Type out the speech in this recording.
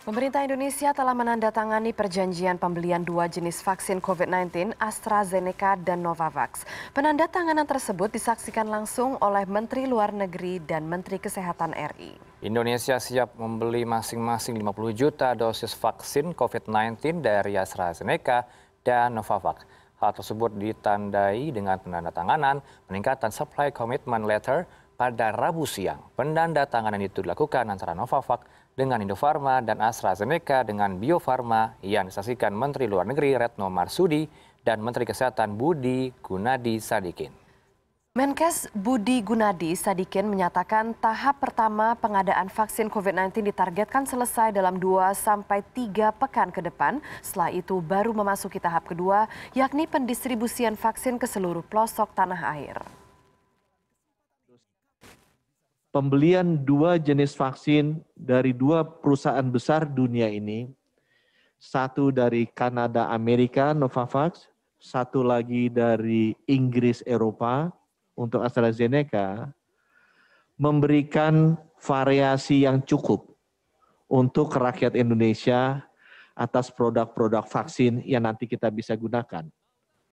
Pemerintah Indonesia telah menandatangani perjanjian pembelian dua jenis vaksin COVID-19 AstraZeneca dan Novavax. Penandatanganan tersebut disaksikan langsung oleh Menteri Luar Negeri dan Menteri Kesehatan RI. Indonesia siap membeli masing-masing 50 juta dosis vaksin COVID-19 dari AstraZeneca dan Novavax. Hal tersebut ditandai dengan penandatanganan peningkatan supply commitment letter pada Rabu siang. Pendanda tanganan itu dilakukan antara Novavax dengan Indofarma dan AstraZeneca dengan Biofarma yang disaksikan Menteri Luar Negeri Retno Marsudi dan Menteri Kesehatan Budi Gunadi Sadikin. Menkes Budi Gunadi Sadikin menyatakan tahap pertama pengadaan vaksin COVID-19 ditargetkan selesai dalam 2 sampai 3 pekan ke depan. Setelah itu baru memasuki tahap kedua, yakni pendistribusian vaksin ke seluruh pelosok tanah air pembelian dua jenis vaksin dari dua perusahaan besar dunia ini, satu dari Kanada Amerika Novavax, satu lagi dari Inggris Eropa untuk AstraZeneca, memberikan variasi yang cukup untuk rakyat Indonesia atas produk-produk vaksin yang nanti kita bisa gunakan.